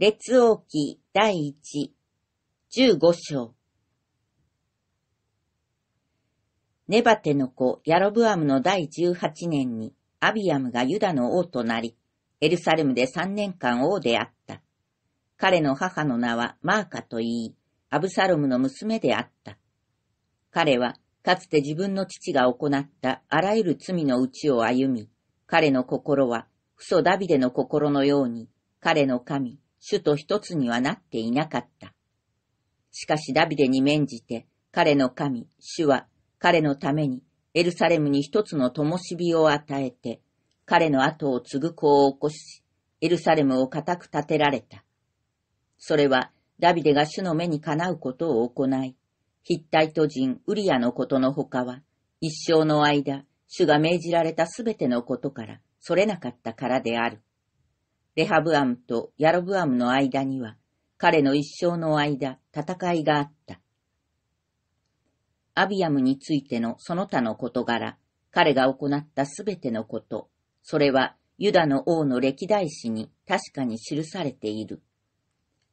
列王記第一、十五章。ネバテの子ヤロブアムの第十八年に、アビアムがユダの王となり、エルサレムで三年間王であった。彼の母の名はマーカと言い、アブサロムの娘であった。彼は、かつて自分の父が行ったあらゆる罪のうちを歩み、彼の心は、父祖ダビデの心のように、彼の神、主と一つにはなっていなかった。しかしダビデに免じて、彼の神、主は、彼のために、エルサレムに一つの灯火を与えて、彼の後を継ぐ子を起こし、エルサレムを固く立てられた。それは、ダビデが主の目にかなうことを行い、ヒッタイト人ウリアのことのほかは、一生の間、主が命じられたすべてのことから、それなかったからである。レハブアムとヤロブアムの間には、彼の一生の間、戦いがあった。アビアムについてのその他の事柄、彼が行ったすべてのこと、それはユダの王の歴代史に確かに記されている。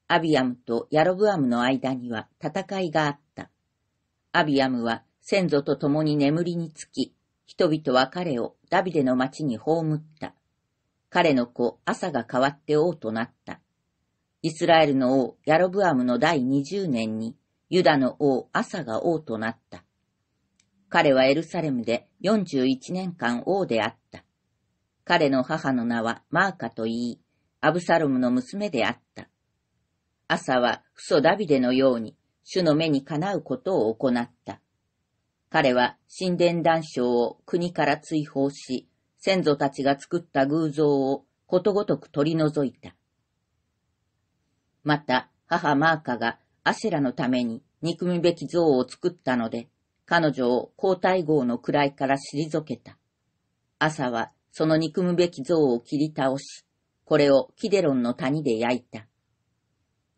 アビアムとヤロブアムの間には戦いがあった。アビアムは先祖と共に眠りにつき、人々は彼をダビデの町に葬った。彼の子朝が代わって王となった。イスラエルの王ヤロブアムの第二十年に、ユダの王朝が王となった。彼はエルサレムで四十一年間王であった。彼の母の名はマーカと言い、アブサロムの娘であった。朝は父祖ダビデのように、主の目にかなうことを行った。彼は神殿談笑を国から追放し、先祖たちが作った偶像をことごとく取り除いた。また、母マーカがアシェラのために憎むべき像を作ったので、彼女を皇太后の位から退けた。朝はその憎むべき像を切り倒し、これをキデロンの谷で焼いた。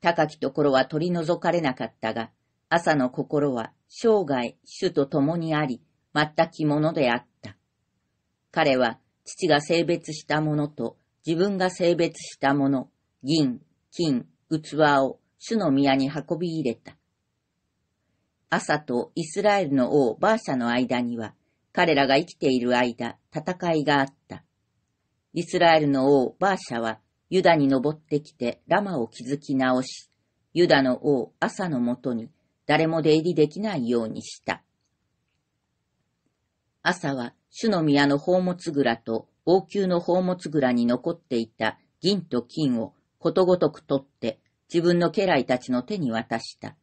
高きところは取り除かれなかったが、朝の心は生涯主と共にあり、全きものであった。彼は父が性別したものと自分が性別したもの、銀、金、器を主の宮に運び入れた。朝とイスラエルの王バーシャの間には、彼らが生きている間、戦いがあった。イスラエルの王バーシャは、ユダに登ってきてラマを築き直し、ユダの王朝のもとに誰も出入りできないようにした。朝は主の宮の宝物蔵と王宮の宝物蔵に残っていた銀と金をことごとく取って自分の家来たちの手に渡した。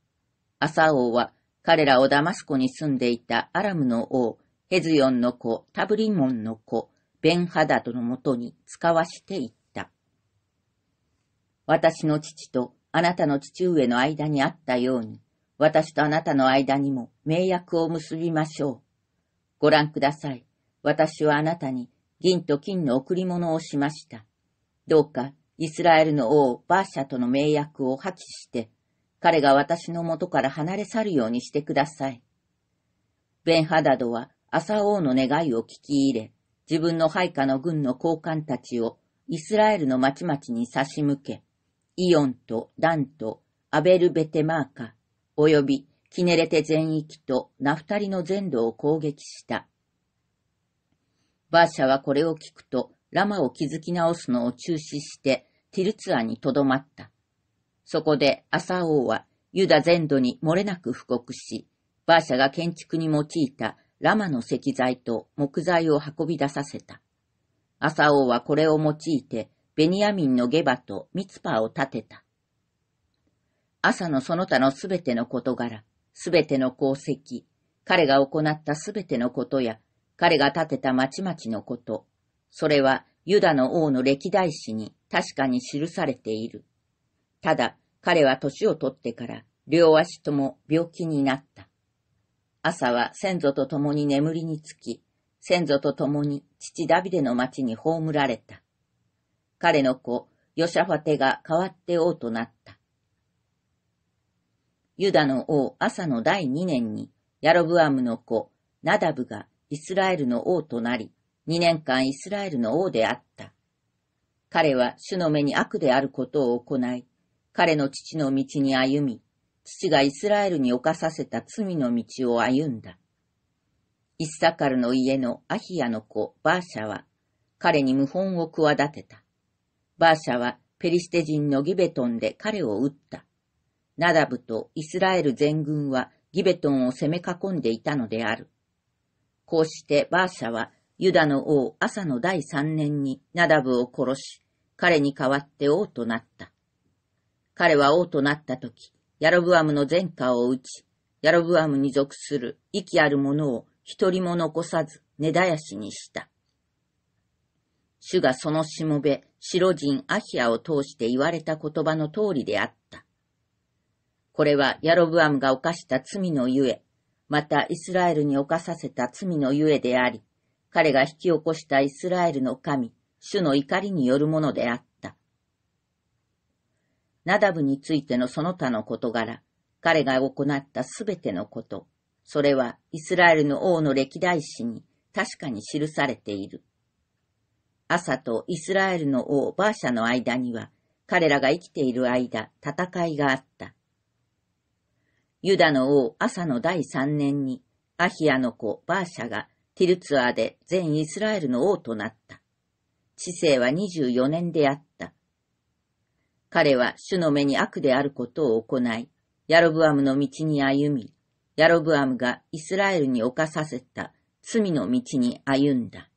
朝王は彼らをダマスコに住んでいたアラムの王、ヘズヨンの子、タブリモンの子、ベンハダとのもとに使わしていった。私の父とあなたの父上の間にあったように、私とあなたの間にも名約を結びましょう。ご覧ください。私はあなたに銀と金の贈り物をしました。どうかイスラエルの王バーシャとの名約を破棄して、彼が私の元から離れ去るようにしてください。ベンハダドは朝王の願いを聞き入れ、自分の配下の軍の高官たちをイスラエルの町々に差し向け、イオンとダンとアベルベテマーカ、及びキネレテ全域とナフタリの全土を攻撃した。バーシャはこれを聞くと、ラマを築き直すのを中止して、ティルツアにとどまった。そこで、アサ王は、ユダ全土に漏れなく布告し、バーシャが建築に用いたラマの石材と木材を運び出させた。アサ王はこれを用いて、ベニヤミンのゲバとミツパーを建てた。朝のその他のすべての事柄、すべての功績、彼が行ったすべてのことや、彼が建てた町々のこと、それはユダの王の歴代史に確かに記されている。ただ、彼は年をとってから両足とも病気になった。朝は先祖と共に眠りにつき、先祖と共に父ダビデの町に葬られた。彼の子、ヨシャファテが代わって王となった。ユダの王、朝の第二年に、ヤロブアムの子、ナダブがイスラエルの王となり、2年間イスラエルの王であった。彼は主の目に悪であることを行い、彼の父の道に歩み、父がイスラエルに犯させた罪の道を歩んだ。イッサカルの家のアヒアの子バーシャは、彼に謀反を企てた。バーシャはペリシテ人のギベトンで彼を撃った。ナダブとイスラエル全軍はギベトンを攻め囲んでいたのである。こうしてバーシャはユダの王朝の第三年にナダブを殺し、彼に代わって王となった。彼は王となった時、ヤロブアムの前科を打ち、ヤロブアムに属する息ある者を一人も残さず根絶やしにした。主がそのしもべ、白人アヒアを通して言われた言葉の通りであった。これはヤロブアムが犯した罪のゆえ、またイスラエルに犯させた罪のゆえであり、彼が引き起こしたイスラエルの神、主の怒りによるものであった。ナダブについてのその他の事柄、彼が行ったすべてのこと、それはイスラエルの王の歴代史に確かに記されている。朝とイスラエルの王バーシャの間には、彼らが生きている間、戦いがあった。ユダの王朝の第三年に、アヒアの子バーシャがティルツアーで全イスラエルの王となった。知性は24年であった。彼は主の目に悪であることを行い、ヤロブアムの道に歩み、ヤロブアムがイスラエルに犯させた罪の道に歩んだ。